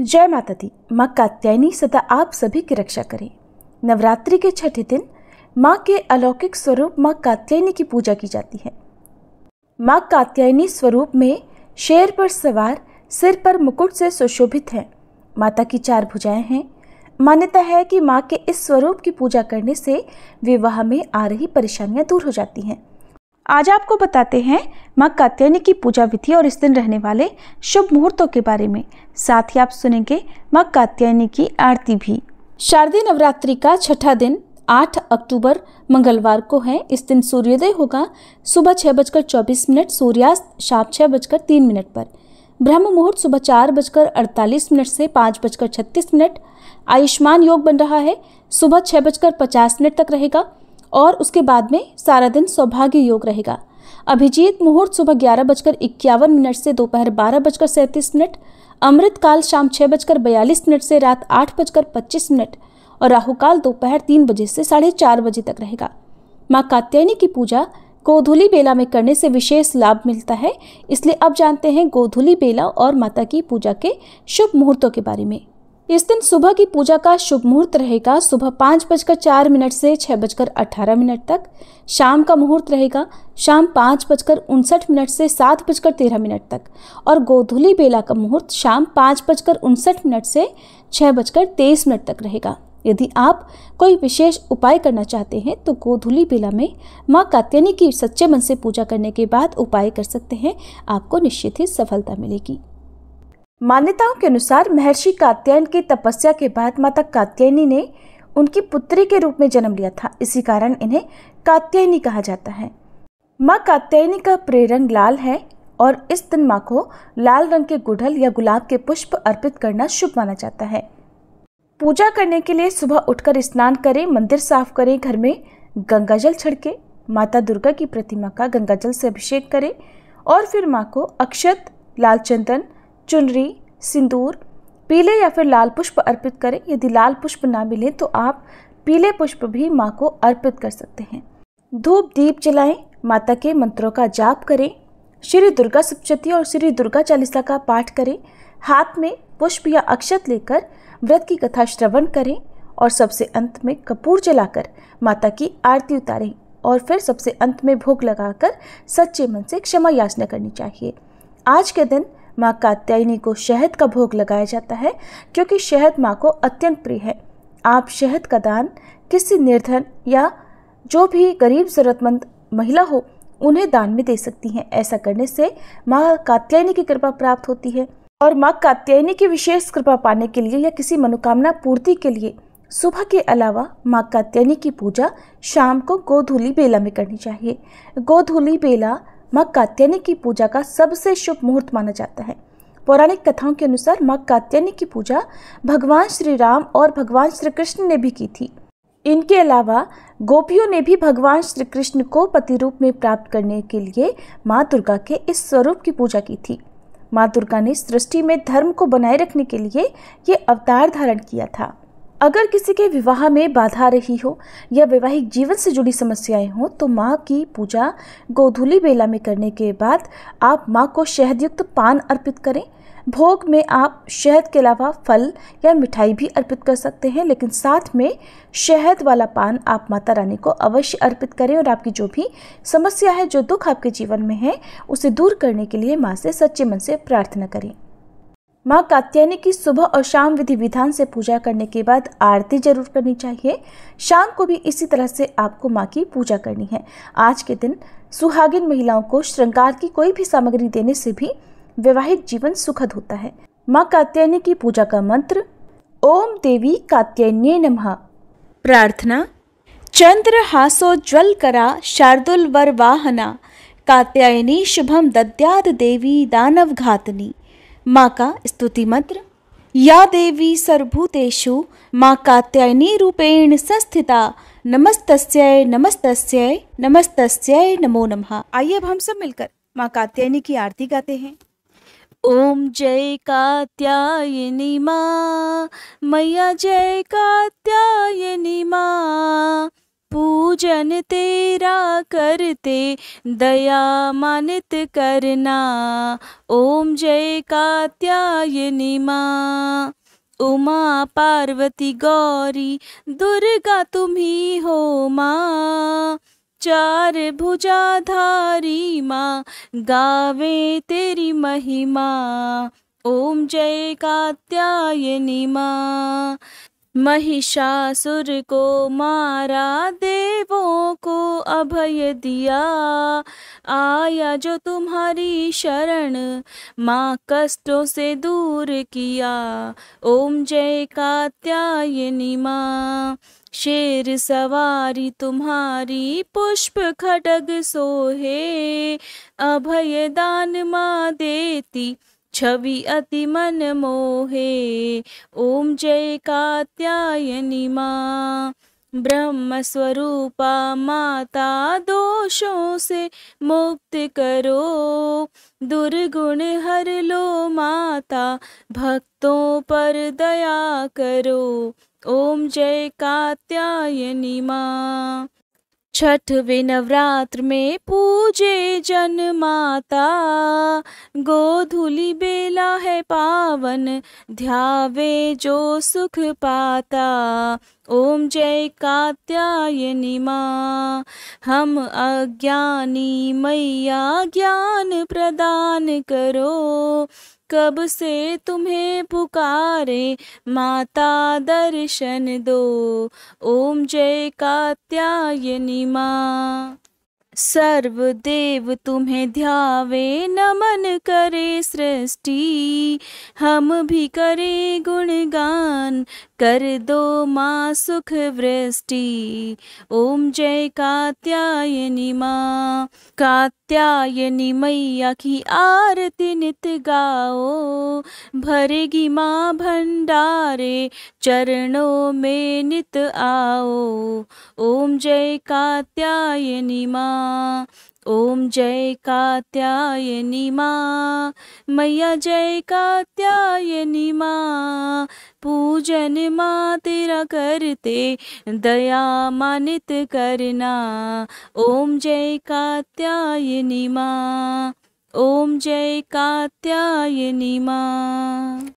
जय माता दी माँ कात्यायनी सदा आप सभी की रक्षा करें नवरात्रि के छठे दिन माँ के अलौकिक स्वरूप माँ कात्यायनी की पूजा की जाती है माँ कात्यायनी स्वरूप में शेर पर सवार सिर पर मुकुट से सुशोभित हैं माता की चार भुजाएं हैं मान्यता है कि माँ के इस स्वरूप की पूजा करने से विवाह में आ रही परेशानियाँ दूर हो जाती हैं आज आपको बताते हैं माँ कात्यायनी की पूजा विधि और इस दिन रहने वाले शुभ मुहूर्तों के बारे में साथ ही आप सुनेंगे माँ कात्यायनी की आरती भी शारदीय नवरात्रि का छठा दिन 8 अक्टूबर मंगलवार को है इस दिन सूर्योदय होगा सुबह छः बजकर चौबीस मिनट सूर्यास्त शाम छः बजकर तीन मिनट पर ब्रह्म मुहूर्त सुबह चार बजकर अड़तालीस मिनट से पाँच बजकर छत्तीस मिनट आयुष्मान योग बन रहा है सुबह छः बजकर पचास मिनट तक रहेगा और उसके बाद में सारा दिन सौभाग्य योग रहेगा अभिजीत मुहूर्त सुबह ग्यारह बजकर इक्यावन मिनट से दोपहर बारह बजकर सैंतीस मिनट अमृत काल शाम छः बजकर बयालीस मिनट से रात आठ बजकर पच्चीस मिनट और राहुकाल दोपहर तीन बजे से साढ़े चार बजे तक रहेगा माँ कात्यायनी की पूजा गोधुली बेला में करने से विशेष लाभ मिलता है इसलिए अब जानते हैं गोधुली बेला और माता की पूजा के शुभ मुहूर्तों के बारे में इस दिन सुबह की पूजा का शुभ मुहूर्त रहेगा सुबह पाँच बजकर चार मिनट से छः बजकर अठारह मिनट तक शाम का मुहूर्त रहेगा शाम पाँच बजकर उनसठ मिनट से सात बजकर तेरह मिनट तक और गोधुली बेला का मुहूर्त शाम पाँच बजकर उनसठ मिनट से छः बजकर तेईस मिनट तक रहेगा यदि आप कोई विशेष उपाय करना चाहते हैं तो गोधुली बेला में माँ कात्यानी की सच्चे मन से पूजा करने के बाद उपाय कर सकते हैं आपको निश्चित ही सफलता मिलेगी मान्यताओं के अनुसार महर्षि कात्यायन की तपस्या के बाद माता कात्यायनी ने उनकी पुत्री के रूप में जन्म लिया था इसी कारण इन्हें कात्यायनी कहा जाता है माँ कात्यायनी का प्रे रंग लाल है और इस दिन माँ को लाल रंग के गुड़हल या गुलाब के पुष्प अर्पित करना शुभ माना जाता है पूजा करने के लिए सुबह उठकर स्नान करें मंदिर साफ करें घर में गंगा जल छिड़के माता दुर्गा की प्रतिमा का गंगा जल से अभिषेक करें और फिर माँ को अक्षत लाल चंदन चुनरी सिंदूर पीले या फिर लाल पुष्प अर्पित करें यदि लाल पुष्प ना मिले तो आप पीले पुष्प भी माँ को अर्पित कर सकते हैं धूप दीप जलाएं माता के मंत्रों का जाप करें श्री दुर्गा सप्तती और श्री दुर्गा चालीसा का पाठ करें हाथ में पुष्प या अक्षत लेकर व्रत की कथा श्रवण करें और सबसे अंत में कपूर जलाकर माता की आरती उतारें और फिर सबसे अंत में भोग लगाकर सच्चे मन से क्षमा याचना करनी चाहिए आज के दिन माँ कात्यायनी को शहद का भोग लगाया जाता है क्योंकि शहद माँ को अत्यंत प्रिय है आप शहद का दान किसी निर्धन या जो भी गरीब ज़रूरतमंद महिला हो उन्हें दान में दे सकती हैं ऐसा करने से माँ कात्यायनी की कृपा प्राप्त होती है और माँ कात्यायनी की विशेष कृपा पाने के लिए या किसी मनोकामना पूर्ति के लिए सुबह के अलावा माँ कात्यायनी की पूजा शाम को गोधूली बेला में करनी चाहिए गोधूली बेला माँ कात्यायनी की पूजा का सबसे शुभ मुहूर्त माना जाता है पौराणिक कथाओं के अनुसार माँ कात्यायनी की पूजा भगवान श्री राम और भगवान श्री कृष्ण ने भी की थी इनके अलावा गोपियों ने भी भगवान श्री कृष्ण को पति रूप में प्राप्त करने के लिए माँ दुर्गा के इस स्वरूप की पूजा की थी माँ दुर्गा ने सृष्टि में धर्म को बनाए रखने के लिए ये अवतार धारण किया था अगर किसी के विवाह में बाधा रही हो या वैवाहिक जीवन से जुड़ी समस्याएं हों तो माँ की पूजा गोधूली बेला में करने के बाद आप माँ को शहदयुक्त पान अर्पित करें भोग में आप शहद के अलावा फल या मिठाई भी अर्पित कर सकते हैं लेकिन साथ में शहद वाला पान आप माता रानी को अवश्य अर्पित करें और आपकी जो भी समस्या है जो दुख आपके जीवन में है उसे दूर करने के लिए माँ से सच्चे मन से प्रार्थना करें माँ कात्यायनी की सुबह और शाम विधि विधान से पूजा करने के बाद आरती जरूर करनी चाहिए शाम को भी इसी तरह से आपको माँ की पूजा करनी है आज के दिन सुहागिन महिलाओं को श्रृंगार की कोई भी सामग्री देने से भी वैवाहिक जीवन सुखद होता है माँ कात्यायनी की पूजा का मंत्र ओम देवी कात्यायनी नमः प्रार्थना चंद्र हासो ज्वल करा शार्दुल वर वाहना कात्यायनी शुभम दद्याद देवी दानव घातनी माँ का स्तुति मंत्र या देवी सर्वभूतेषु माँ कात्यायनी रूपेण संस्थिता नमस्तस्यै नमस्तस्यै नमस्तस्यै नमो नमः आइए अब हम सब मिलकर माँ कात्यायनी की आरती गाते हैं ओम जय कात्यायनी माँ मैया जय कात्यायनी माँ पूजन तेरा करते दया मानित करना ओम जय कात्यायनी माँ उमा पार्वती गौरी दुर्गा तुम्ही हो माँ चार भुजाधारी माँ गावे तेरी महिमा ओम जय कात्यायनी माँ महिषासुर को मारा देवों को अभय दिया आया जो तुम्हारी शरण माँ कष्टों से दूर किया ओम जय कात्यायनी माँ शेर सवारी तुम्हारी पुष्प खटग सोहे अभय दान माँ देती छवि अति मन मोहे ओम जय कात्यायनी माँ ब्रह्म स्वरूपा माता दोषों से मुक्त करो दुर्गुण हर लो माता भक्तों पर दया करो ओम जय कात्यायनी माँ छठवे नवरात्र में पूजे जन माता गोधुली बेला है पावन ध्यावे जो सुख पाता ओम जय कात्यायनी माँ हम अज्ञानी मैया ज्ञान प्रदान करो कब से तुम्हें पुकारे माता दर्शन दो ओम जय कात्यायनी माँ सर्व देव तुम्हें ध्यावे नमन करे सृष्टि हम भी करे गुणगान कर दो माँ सुख वृष्टि ओम जय कात्यायनी माँ कात्यायनी मैया की आरती नित गाओ भरेगी माँ भंडारे चरणों में नित आओ ओम जय कात्यायनी माँ ओम जय कात्यायनी माँ मैया जय कात्यायनी माँ पूजन माँ तेरा करते दया मानित करना ओम जय कात्यायनी माँ ओम जय कात्यायनी माँ